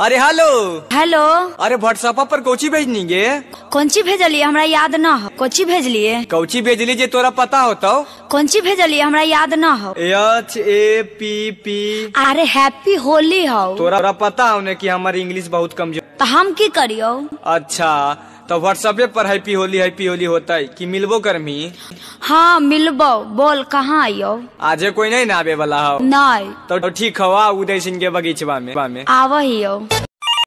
अरे hello hello अरे WhatsApp पर कोची भेजनी गे कौन ची लिए हमरा याद न हो कोची भेज लिए कोची भेज लीजिए तोरा पता हो तो कौन ची लिए हमरा याद न हो एच ए पी पी अरे हैप्पी होली हो तोरा पता होने कि हमारी इंग्लिश बहुत कमजोर तो हम की करियो अच्छा तो व्हाट्सएपे पर हैप्पी होली हैप्पी होली होता है कि मिलबो करमी हाँ मिलबो बोल कहाँ आयो आजे कोई नहीं ना आवे वाला हो नहीं तो ठीक हवा उदय सिंह के बगीचवा में आवा ही हो